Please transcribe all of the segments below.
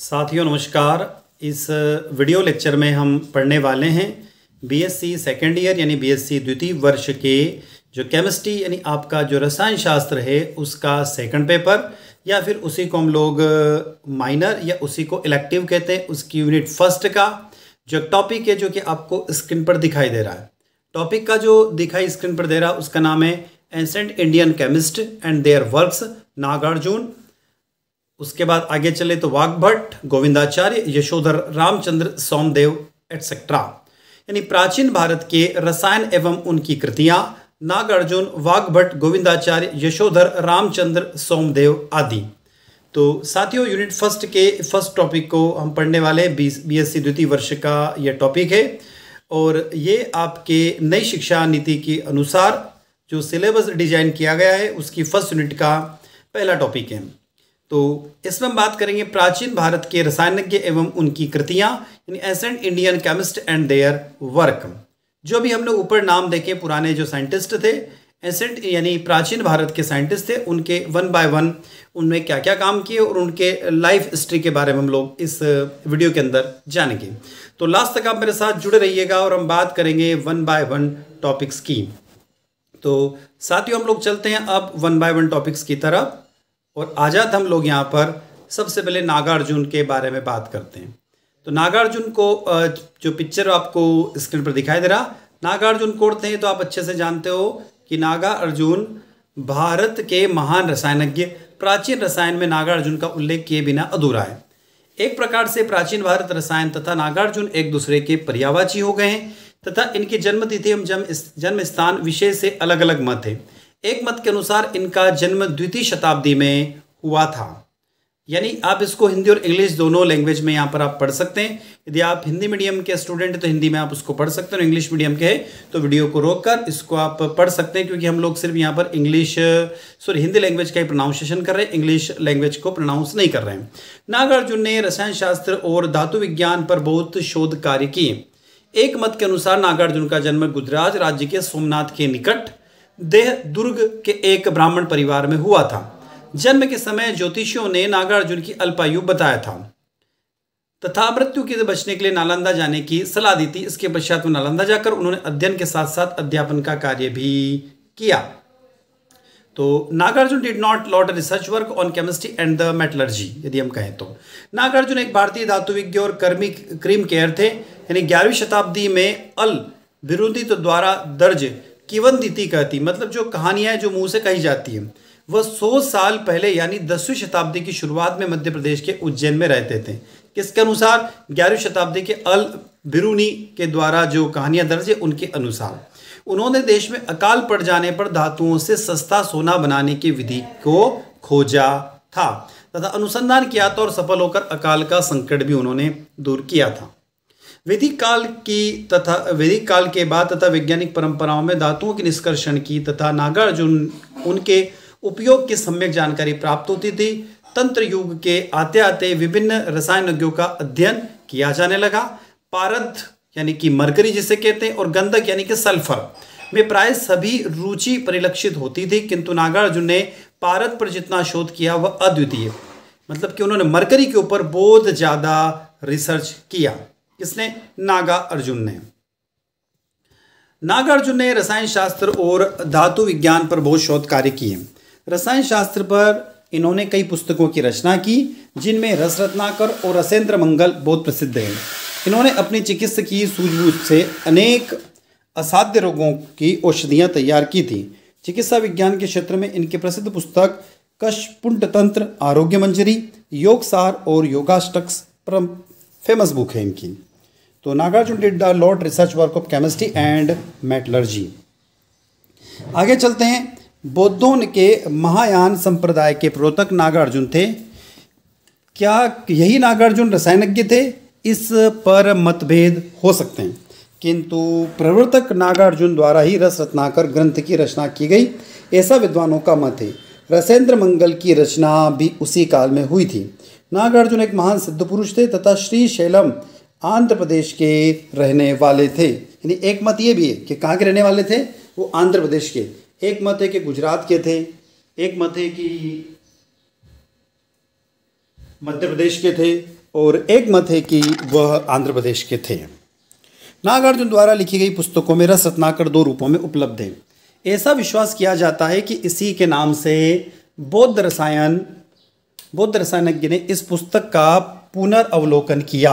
साथियों नमस्कार इस वीडियो लेक्चर में हम पढ़ने वाले हैं बीएससी सेकेंड ईयर यानी बीएससी द्वितीय वर्ष के जो केमिस्ट्री यानी आपका जो रसायन शास्त्र है उसका सेकंड पेपर या फिर उसी को हम लोग माइनर uh, या उसी को इलेक्टिव कहते हैं उसकी यूनिट फर्स्ट का जो टॉपिक है जो कि आपको स्क्रीन पर दिखाई दे रहा है टॉपिक का जो दिखाई स्क्रीन पर दे रहा है उसका नाम है ancient Indian chemist and their works Nagarjuna उसके बाद आगे चले तो वाग्भट गोविंदाचार्य यशोधर रामचंद्र सोमदेव एटसेट्रा यानी प्राचीन भारत के रसायन एवं उनकी कृतियां नागार्जुन वाग्भट गोविंदाचार्य यशोधर रामचंद्र सोमदेव आदि तो साथियों यूनिट फर्स्ट के फर्स्ट टॉपिक को हम पढ़ने वाले हैं बी बीएससी द्वितीय वर्ष का यह टॉपिक है और ये आपके नई शिक्षा नीति के अनुसार जो सिलेबस डिजाइन किया गया है उसकी फर्स्ट यूनिट का पहला टॉपिक है तो इसमें हम बात करेंगे प्राचीन भारत के रसायनज्ञ एवं उनकी कृतियाँ यानी ancient Indian chemist and their work जो भी हम लोग ऊपर नाम देखे पुराने जो साइंटिस्ट थे एसेंट यानी प्राचीन भारत के साइंटिस्ट थे उनके वन बाय वन उनमें क्या क्या काम किए और उनके लाइफ हिस्ट्री के बारे में हम लोग इस वीडियो के अंदर जानेंगे तो लास्ट तक आप मेरे साथ जुड़े रहिएगा और हम बात करेंगे वन बाय वन टॉपिक्स की तो साथियों हम लोग चलते हैं अब वन बाय वन टॉपिक्स की तरफ और आज़ाद हम लोग यहाँ पर सबसे पहले नागार्जुन के बारे में बात करते हैं तो नागार्जुन को जो पिक्चर आपको स्क्रीन पर दिखाई दे रहा नागार्जुन कोड़ते हैं तो आप अच्छे से जानते हो कि नागा अर्जुन भारत के महान रसायनज्ञ प्राचीन रसायन में नागार्जुन का उल्लेख किए बिना अधूरा है एक प्रकार से प्राचीन भारत रसायन तथा नागार्जुन एक दूसरे के पर्यावाची हो गए हैं तथा इनकी जन्मतिथि एवं जन्म जन्म स्थान विषय से अलग अलग मत है एक मत के अनुसार इनका जन्म द्वितीय शताब्दी में हुआ था यानी आप इसको हिंदी और इंग्लिश दोनों लैंग्वेज में यहाँ पर आप पढ़ सकते हैं यदि आप हिंदी मीडियम के स्टूडेंट तो हिंदी में आप उसको पढ़ सकते हैं इंग्लिश मीडियम के तो वीडियो को रोक कर इसको आप पढ़ सकते हैं क्योंकि हम लोग सिर्फ यहाँ पर इंग्लिश सॉरी हिंदी लैंग्वेज का ही प्रोनाउंसिएशन कर रहे हैं इंग्लिश लैंग्वेज को प्रोनाउंस नहीं कर रहे हैं नागार्जुन ने रसायन शास्त्र और धातु विज्ञान पर बहुत शोध कार्य किए एक मत के अनुसार नागार्जुन का जन्म गुजरात राज्य के सोमनाथ के निकट देह दुर्ग के एक ब्राह्मण परिवार में हुआ था जन्म के समय ज्योतिषियों ने नागार्जुन की अल्पायु बताया था तथा मृत्यु के बचने के लिए नालंदा जाने की सलाह दी थी इसके पश्चात वो नालंदा जाकर उन्होंने अध्ययन के साथ साथ अध्यापन का कार्य भी किया तो Nagarjuna did not lot research work on chemistry and the metallurgy यदि हम कहें तो नागार्जुन एक भारतीय धातुविज्ञ और कर्मी क्रीम केयर थे यानी ग्यारहवीं शताब्दी में अल विरोधित द्वारा दर्ज किवंदिति कहती मतलब जो कहानियाँ जो मुँह से कही जाती हैं वह सौ साल पहले यानी दसवीं शताब्दी की शुरुआत में मध्य प्रदेश के उज्जैन में रहते थे किसके अनुसार ग्यारहवीं शताब्दी के अल बिरूनी के द्वारा जो कहानियाँ दर्ज है उनके अनुसार उन्होंने देश में अकाल पड़ जाने पर धातुओं से सस्ता सोना बनाने की विधि को खोजा था तथा अनुसंधान किया था और सफल होकर अकाल का संकट भी उन्होंने दूर किया था वैदिक काल की तथा वैदिक काल के बाद तथा वैज्ञानिक परंपराओं में धातुओं के निष्कर्षण की तथा नागार्जुन उनके उपयोग की सम्यक जानकारी प्राप्त होती थी तंत्र युग के आते आते विभिन्न रसायनज्ञों का अध्ययन किया जाने लगा पारद यानी कि मरकरी जिसे कहते हैं और गंधक यानी कि सल्फर में प्राय सभी रुचि परिलक्षित होती थी किंतु नागार्जुन ने पारद पर जितना शोध किया वह अद्वितीय मतलब कि उन्होंने मरकरी के ऊपर बहुत ज़्यादा रिसर्च किया किसने नागा अर्जुन ने नागार्जुन ने रसायन शास्त्र और धातु विज्ञान पर बहुत शोध कार्य किए रसायन शास्त्र पर इन्होंने कई पुस्तकों की रचना की जिनमें रस रत्नाकर और रसेंद्र मंगल बहुत प्रसिद्ध हैं इन्होंने अपनी चिकित्सकीय सूझबूझ से अनेक असाध्य रोगों की औषधियाँ तैयार की थी चिकित्सा विज्ञान के क्षेत्र में इनके प्रसिद्ध पुस्तक कशपुंड तंत्र आरोग्य मंजरी योग सार और योगाष्टक्स फेमस बुक है इनकी तो Nagarjuna did a lot research work of chemistry and metallurgy आगे चलते हैं बौद्धों के महायान संप्रदाय के प्रोतक नागार्जुन थे क्या यही नागार्जुन रसायनज्ञ थे इस पर मतभेद हो सकते हैं किंतु प्रवर्तक नागार्जुन द्वारा ही रस रत्नाकर ग्रंथ की रचना की गई ऐसा विद्वानों का मत है रसेंद्र मंगल की रचना भी उसी काल में हुई थी नागार्जुन एक महान सिद्ध पुरुष थे तथा श्री शैलम आंध्र प्रदेश के रहने वाले थे यानी एक मत ये भी है कि कहाँ के रहने वाले थे वो आंध्र प्रदेश के एक मत है कि गुजरात के थे एक मत है कि मध्य प्रदेश के थे और एक मत है कि वह आंध्र प्रदेश के थे नागार्जुन द्वारा लिखी गई पुस्तकों में रस रत्नाकर दो रूपों में उपलब्ध है ऐसा विश्वास किया जाता है कि इसी के नाम से बौद्ध रसायन बौद्ध रसायनज्ञ ने इस पुस्तक का पुनर्वलोकन किया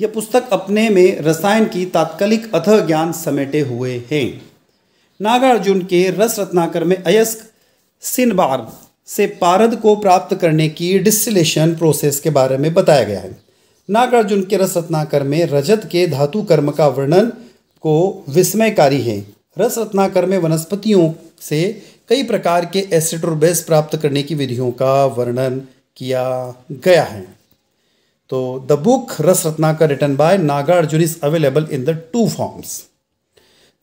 यह पुस्तक अपने में रसायन की तात्कालिक अथ ज्ञान समेटे हुए हैं नागार्जुन के रस रत्नाकर में अयस्क सिनबार से पारद को प्राप्त करने की डिस्टिलेशन प्रोसेस के बारे में बताया गया है नागार्जुन के रस रत्नाकर में रजत के धातु कर्म का वर्णन को विस्मयकारी है रस रत्नाकर में वनस्पतियों से कई प्रकार के एसिड और बेस प्राप्त करने की विधियों का वर्णन किया गया है तो the book Ras Ratnakar written by Nagarjuna is available in the two forms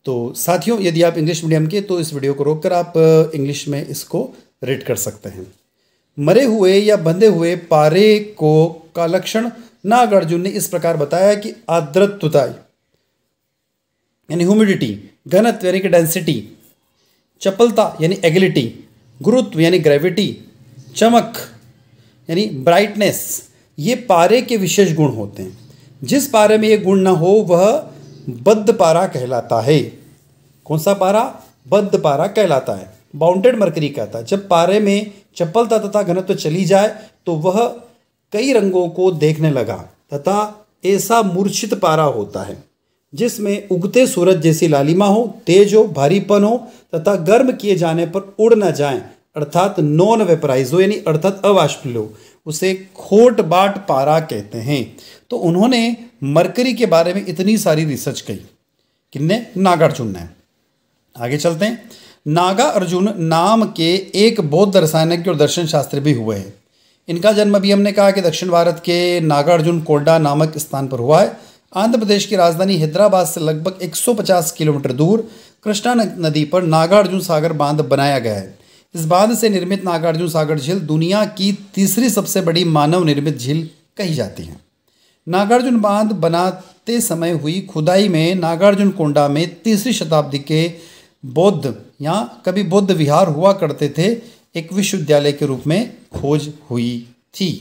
तो साथियों यदि आप इंग्लिश मीडियम के तो इस वीडियो को रोककर आप इंग्लिश uh, में इसको रीड कर सकते हैं मरे हुए या बंधे हुए पारे को का लक्षण नागार्जुन ने इस प्रकार बताया कि आर्द्रतुता यानी ह्यूमिडिटी घनत्व यानी कि डेंसिटी चपलता यानी एगिलिटी गुरुत्व यानी ग्रेविटी चमक यानी ब्राइटनेस ये पारे के विशेष गुण होते हैं जिस पारे में ये गुण ना हो वह बद्ध पारा कहलाता है कौन सा पारा बद्ध पारा कहलाता है बाउंडेड मरकरी कहता है जब पारे में चप्पलता तथा घनत्व चली जाए तो वह कई रंगों को देखने लगा तथा ऐसा मूर्छित पारा होता है जिसमें उगते सूरज जैसी लालिमा हो तेज हो भारीपन हो तथा गर्म किए जाने पर उड़ न जाए अर्थात नॉन वेपराइज हो यानी अर्थात अवाष्पिल हो उसे खोट बाट पारा कहते हैं तो उन्होंने मरकरी के बारे में इतनी सारी रिसर्च की किन्ने नागार्जुन ने आगे चलते हैं नागा अर्जुन नाम के एक बौद्ध रसायनज्ञ और दर्शन शास्त्री भी हुए हैं इनका जन्म भी हमने कहा कि दक्षिण भारत के नागार्जुन कोल्डा नामक स्थान पर हुआ है आंध्र प्रदेश की राजधानी हैदराबाद से लगभग 150 किलोमीटर दूर कृष्णा नदी पर नागार्जुन सागर बांध बनाया गया है इस बांध से निर्मित नागार्जुन सागर झील दुनिया की तीसरी सबसे बड़ी मानव निर्मित झील कही जाती है नागार्जुन बांध बनाते समय हुई खुदाई में नागार्जुन कोंडा में तीसरी शताब्दी के बौद्ध यहाँ कभी बौद्ध विहार हुआ करते थे एक विश्वविद्यालय के रूप में खोज हुई थी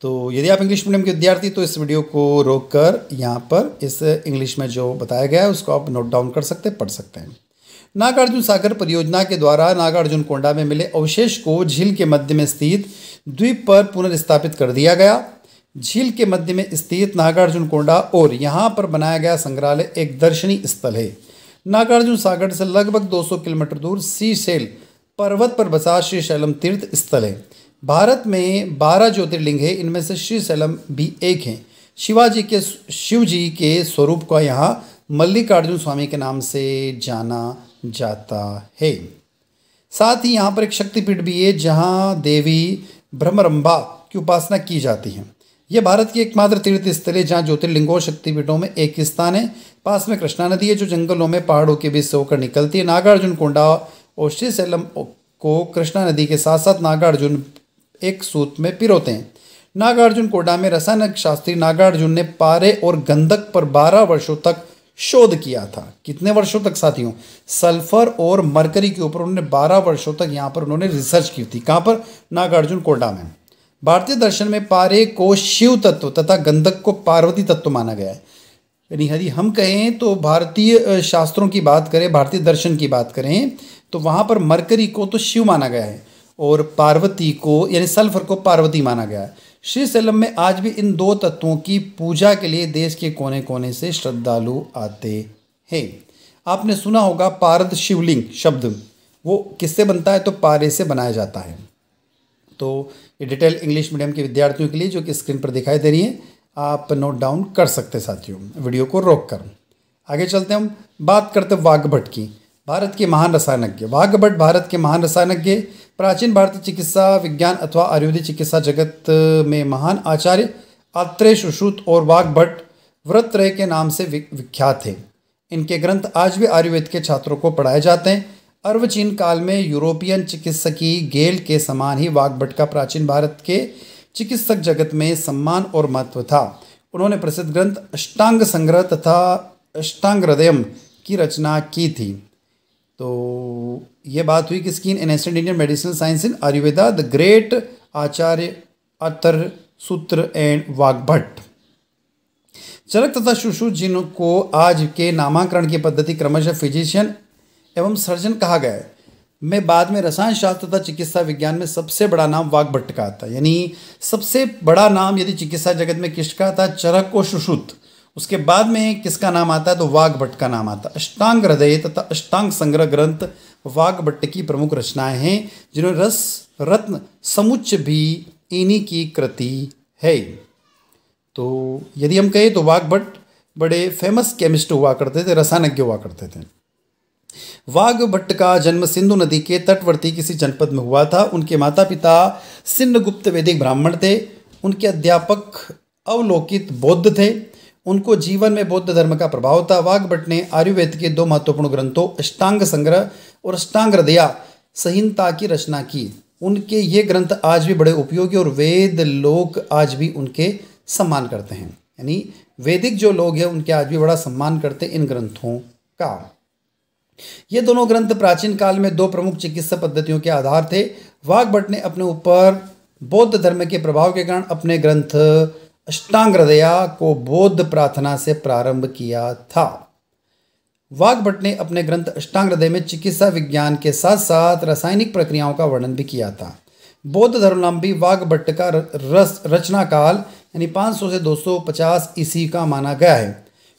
तो यदि आप इंग्लिश मीडियम के विद्यार्थी तो इस वीडियो को रोक कर यहाँ पर इस इंग्लिश में जो बताया गया है उसको आप नोट डाउन कर सकते पढ़ सकते हैं नागार्जुन सागर परियोजना के द्वारा नागार्जुन कोंडा में मिले अवशेष को झील के मध्य में स्थित द्वीप पर पुनर्स्थापित कर दिया गया झील के मध्य में स्थित नागार्जुन कोंडा और यहाँ पर बनाया गया संग्रहालय एक दर्शनीय स्थल है नागार्जुन सागर से लगभग 200 किलोमीटर दूर सी सेल पर्वत पर बसा श्री शैलम तीर्थ स्थल है भारत में 12 ज्योतिर्लिंग है इनमें से श्री शैलम भी एक हैं शिवाजी के शिव जी के स्वरूप का यहाँ मल्लिकार्जुन स्वामी के नाम से जाना जाता है साथ ही यहाँ पर एक शक्तिपीठ भी है जहाँ देवी ब्रह्मरंभा की उपासना की जाती है यह भारत की एकमात्र तीर्थ स्थल है जहाँ ज्योतिर्लिंगों और शक्तिपीठों में एक स्थान है पास में कृष्णा नदी है जो जंगलों में पहाड़ों के बीच से होकर निकलती है नागार्जुन कोंडा और श्रीशैलम को कृष्णा नदी के साथ साथ नागार्जुन एक सूत में पिरोते हैं नागार्जुन कोडा में रसायनक शास्त्री नागार्जुन ने पारे और गंधक पर बारह वर्षों तक शोध किया था कितने वर्षों तक साथियों सल्फर और मरकरी के ऊपर उन्होंने 12 वर्षों तक यहाँ पर उन्होंने रिसर्च की थी कहाँ पर नागार्जुन कोटा में भारतीय दर्शन में पारे को शिव तत्व तथा गंधक को पार्वती तत्व माना गया है यानी यदि हम कहें तो भारतीय शास्त्रों की बात करें भारतीय दर्शन की बात करें तो वहाँ पर मरकरी को तो शिव माना गया है और पार्वती को यानी सल्फर को पार्वती माना गया है श्री सैलम में आज भी इन दो तत्वों की पूजा के लिए देश के कोने कोने से श्रद्धालु आते हैं आपने सुना होगा पारद शिवलिंग शब्द वो किससे बनता है तो पारे से बनाया जाता है तो ये डिटेल इंग्लिश मीडियम के विद्यार्थियों के लिए जो कि स्क्रीन पर दिखाई दे रही है आप नोट डाउन कर सकते साथियों वीडियो को रोक कर आगे चलते हम बात करते वाघ भट्ट की भारत के महान रसायनज्ञ वाघ भट्ट भारत के महान रसायनज्ञ प्राचीन भारतीय चिकित्सा विज्ञान अथवा आयुर्वेदिक चिकित्सा जगत में महान आचार्य आत्रेय सुश्रुत और वाघ भट्ट व्रत के नाम से विख्यात थे इनके ग्रंथ आज भी आयुर्वेद के छात्रों को पढ़ाए जाते हैं अर्वचीन काल में यूरोपियन चिकित्सकी गेल के समान ही वाघभट का प्राचीन भारत के चिकित्सक जगत में सम्मान और महत्व था उन्होंने प्रसिद्ध ग्रंथ अष्टांग संग्रह तथा अष्टांग हृदय की रचना की थी तो ये बात हुई कि skin in ancient Indian medicinal science in Ayurveda the great Acharya अतर सूत्र एंड वाग्भट चरक तथा शुशु जिनको आज के नामांकरण की पद्धति क्रमशः फिजिशियन एवं सर्जन कहा गया है में बाद में रसायन शास्त्र तथा चिकित्सा विज्ञान में सबसे बड़ा नाम वाग्भट्ट का आता यानी सबसे बड़ा नाम यदि चिकित्सा जगत में किसका था चरक और सुश्रुत उसके बाद में किसका नाम आता है तो वाघभट्ट का नाम आता है अष्टांग हृदय तथा अष्टांग संग्रह ग्रंथ वाघभट्ट की प्रमुख रचनाएं हैं जिन्हें रस रत्न समुच्च भी इन्हीं की कृति है तो यदि हम कहें तो वाघभट्ट बड़े फेमस केमिस्ट हुआ करते थे रसानज्ञ हुआ करते थे वाघ भट्ट का जन्म सिंधु नदी के तटवर्ती किसी जनपद में हुआ था उनके माता पिता सिन्नगुप्त वैदिक ब्राह्मण थे उनके अध्यापक अवलोकित बौद्ध थे उनको जीवन में बौद्ध धर्म का प्रभाव था वाघभट ने आयुर्वेद के दो महत्वपूर्ण ग्रंथों अष्टांग संग्रह और अष्टांग हृदया संहिता की रचना की उनके ये ग्रंथ आज भी बड़े उपयोगी और वेद लोग आज भी उनके सम्मान करते हैं यानी वैदिक जो लोग हैं उनके आज भी बड़ा सम्मान करते हैं इन ग्रंथों का ये दोनों ग्रंथ प्राचीन काल में दो प्रमुख चिकित्सा पद्धतियों के आधार थे वाघभट ने अपने ऊपर बौद्ध धर्म के प्रभाव के कारण अपने ग्रंथ अष्टांग हृदया को बोध प्रार्थना से प्रारंभ किया था वाघभट्ट ने अपने ग्रंथ अष्टांग हृदय में चिकित्सा विज्ञान के साथ साथ रासायनिक प्रक्रियाओं का वर्णन भी किया था बौद्ध धर्मलंबी वाघभट्ट का रस रचना काल यानी 500 से 250 ईस्वी का माना गया है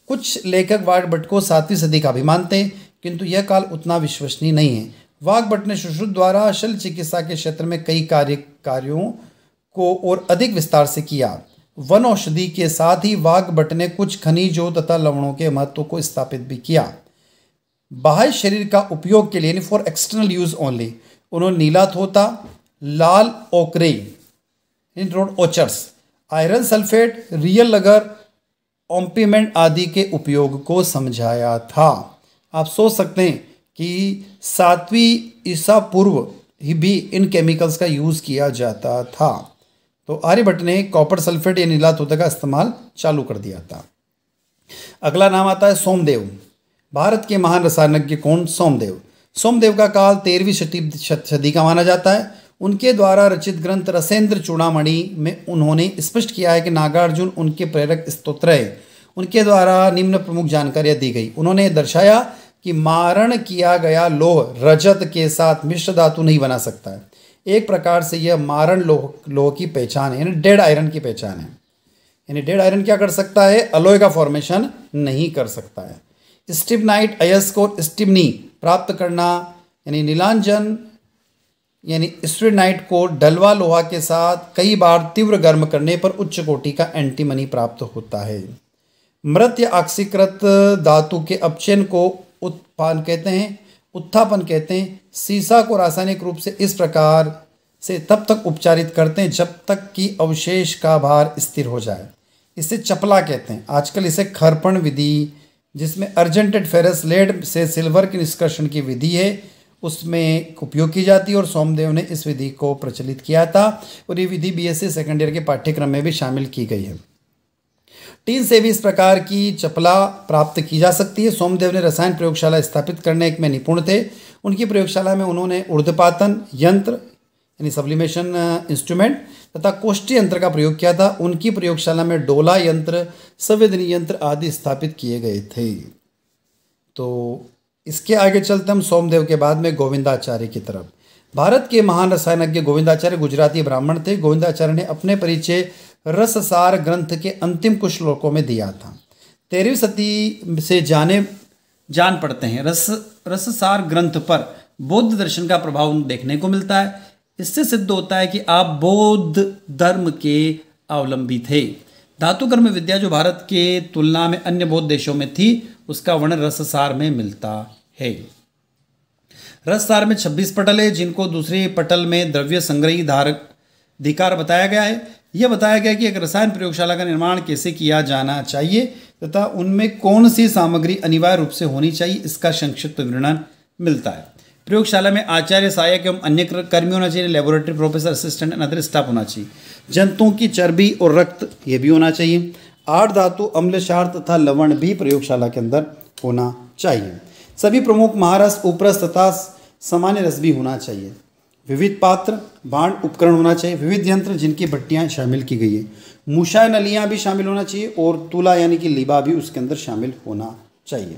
कुछ लेखक वाघभट्ट को सातवीं सदी का भी मानते हैं किंतु यह काल उतना विश्वसनीय नहीं है वाघभट्ट ने सुश्रुत द्वारा शल चिकित्सा के क्षेत्र में कई कार्य कार्यों को और अधिक विस्तार से किया वन औषधि के साथ ही वाघभट ने कुछ खनिजों तथा लवणों के महत्व को स्थापित भी किया बाह्य शरीर का उपयोग के लिए फॉर एक्सटर्नल यूज ओनली उन्होंने नीला थोता लाल ochre red ochres iron sulphate realgar orpiment आदि के उपयोग को समझाया था आप सोच सकते हैं कि सातवीं ईसा पूर्व ही भी इन केमिकल्स का यूज़ किया जाता था तो आर्यभट्ट ने कॉपर सल्फेट या नीला तोता का इस्तेमाल चालू कर दिया था अगला नाम आता है सोमदेव भारत के महान रसायनज्ञ कौन सोमदेव सोमदेव का काल तेरहवीं शती सदी का माना जाता है उनके द्वारा रचित ग्रंथ रसेंद्र चूड़ामणि में उन्होंने स्पष्ट किया है कि नागार्जुन उनके प्रेरक स्त्रोत्र है उनके द्वारा निम्न प्रमुख जानकारियाँ दी गई उन्होंने दर्शाया कि मारण किया गया लोह रजत के साथ मिश्र धातु नहीं बना सकता है एक प्रकार से यह मारण लोह लोह की पहचान है यानी डेड आयरन की पहचान है यानी डेड आयरन क्या कर सकता है अलोय का फॉर्मेशन नहीं कर सकता है स्टिपनाइट अयस्क और स्टिपनी प्राप्त करना यानी नीलांजन यानी स्ट्रीनाइट को डलवा लोहा के साथ कई बार तीव्र गर्म करने पर उच्च कोटि का एंटीमनी प्राप्त होता है मृत या आक्सीकृत धातु के अपचयन को पान कहते हैं उत्थापन कहते हैं सीसा को रासायनिक रूप से इस प्रकार से तब तक उपचारित करते हैं जब तक कि अवशेष का भार स्थिर हो जाए इसे चपला कहते हैं आजकल इसे खरपण विधि जिसमें अर्जेंटेड फेरस लेड से सिल्वर के निष्कर्षण की विधि है उसमें उपयोग की जाती है और सोमदेव ने इस विधि को प्रचलित किया था और ये विधि बीएससी सेकेंड ईयर के पाठ्यक्रम में भी शामिल की गई है टीन से भी इस प्रकार की चपला प्राप्त की जा सकती है सोमदेव ने रसायन प्रयोगशाला स्थापित करने में निपुण थे उनकी प्रयोगशाला में उन्होंने उर्दपातन यंत्र यानी सब्लिमेशन इंस्ट्रूमेंट तथा कोष्ठी यंत्र का प्रयोग किया था उनकी प्रयोगशाला में डोला यंत्र संवेदनी यंत्र आदि स्थापित किए गए थे तो इसके आगे चलते हम सोमदेव के बाद में गोविंदाचार्य की तरफ भारत के महान रसायनज्ञ गोविंदाचार्य गुजराती ब्राह्मण थे गोविंदाचार्य ने अपने परिचय रससार ग्रंथ के अंतिम कुछ श्लोकों में दिया था तेरहवीं सदी से जाने जान पड़ते हैं रस रससार ग्रंथ पर बौद्ध दर्शन का प्रभाव देखने को मिलता है इससे सिद्ध होता है कि आप बौद्ध धर्म के अवलंबी थे धातु कर्म विद्या जो भारत के तुलना में अन्य बौद्ध देशों में थी उसका वर्णन रससार में मिलता है रससार में 26 पटल है जिनको दूसरे पटल में द्रव्य संग्रही धारक अधिकार बताया गया है यह बताया गया कि एक रसायन प्रयोगशाला का निर्माण कैसे किया जाना चाहिए तथा उनमें कौन सी सामग्री अनिवार्य रूप से होनी चाहिए इसका संक्षिप्त विवरण मिलता है प्रयोगशाला में आचार्य सहायक एवं अन्य कर्मी होना चाहिए laboratory professor assistant and other staff होना चाहिए जंतुओं की चर्बी और रक्त ये भी होना चाहिए आठ धातु अम्ल शार तथा लवण भी प्रयोगशाला के अंदर होना चाहिए सभी प्रमुख महारस उपरस तथा सामान्य रस भी होना चाहिए विविध पात्र बाण उपकरण होना चाहिए विविध यंत्र जिनकी भट्टियाँ शामिल की गई है मूषा नलियाँ भी शामिल होना चाहिए और तुला यानी कि लिबा भी उसके अंदर शामिल होना चाहिए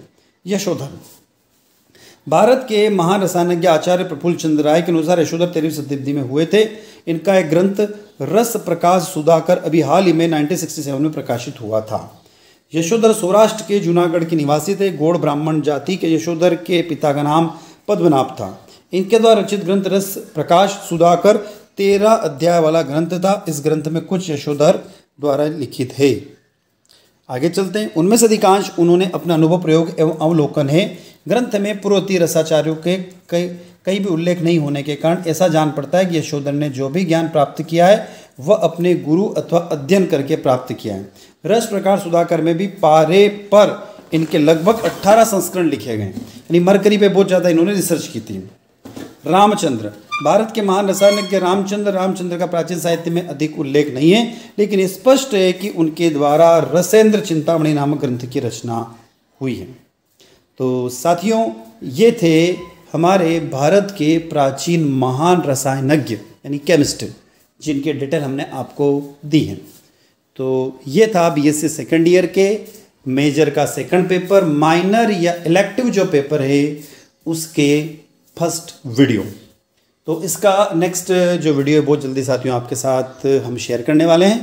यशोधर भारत के महान रसायनज्ञ आचार्य प्रफुल्ल चंद्र राय के अनुसार यशोधर तेरहवीं शताब्दी में हुए थे इनका एक ग्रंथ रस प्रकाश सुधाकर अभी हाल ही में नाइनटीन में प्रकाशित हुआ था यशोधर सौराष्ट्र के जूनागढ़ के निवासी थे गोड़ ब्राह्मण जाति के यशोधर के पिता का नाम पद्मनाभ था इनके द्वारा रचित ग्रंथ रस प्रकाश सुधाकर तेरह अध्याय वाला ग्रंथ था इस ग्रंथ में कुछ यशोधर द्वारा लिखित है आगे चलते हैं उनमें से अधिकांश उन्होंने अपना अनुभव प्रयोग एवं अवलोकन है ग्रंथ में पूर्वती रसाचार्यों के कई कहीं भी उल्लेख नहीं होने के कारण ऐसा जान पड़ता है कि यशोधर ने जो भी ज्ञान प्राप्त किया है वह अपने गुरु अथवा अध्ययन करके प्राप्त किया है रस प्रकार सुधाकर में भी पारे पर इनके लगभग 18 संस्करण लिखे गए यानी मरकरी पे बहुत ज़्यादा इन्होंने रिसर्च की थी रामचंद्र भारत के महान रसायनज्ञ रामचंद्र रामचंद्र का प्राचीन साहित्य में अधिक उल्लेख नहीं है लेकिन स्पष्ट है कि उनके द्वारा रसेंद्र चिंतामणि नामक ग्रंथ की रचना हुई है तो साथियों ये थे हमारे भारत के प्राचीन महान रसायनज्ञ यानी केमिस्ट जिनके डिटेल हमने आपको दी हैं तो ये था B S C second year के मेजर का सेकंड पेपर माइनर या इलेक्टिव जो पेपर है उसके फर्स्ट वीडियो तो इसका नेक्स्ट जो वीडियो है बहुत जल्दी साथियों आपके साथ हम शेयर करने वाले हैं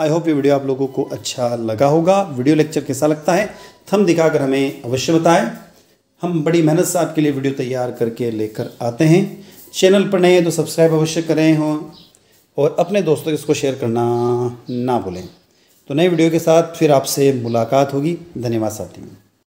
आई होप ये वीडियो आप लोगों को अच्छा लगा होगा वीडियो लेक्चर कैसा लगता है थम दिखाकर हमें अवश्य बताएं हम बड़ी मेहनत से आपके लिए वीडियो तैयार करके लेकर आते हैं चैनल पर नए हैं तो सब्सक्राइब अवश्य करें हों और अपने दोस्तों के इसको शेयर करना ना भूलें तो नए वीडियो के साथ फिर आपसे मुलाकात होगी धन्यवाद साथियों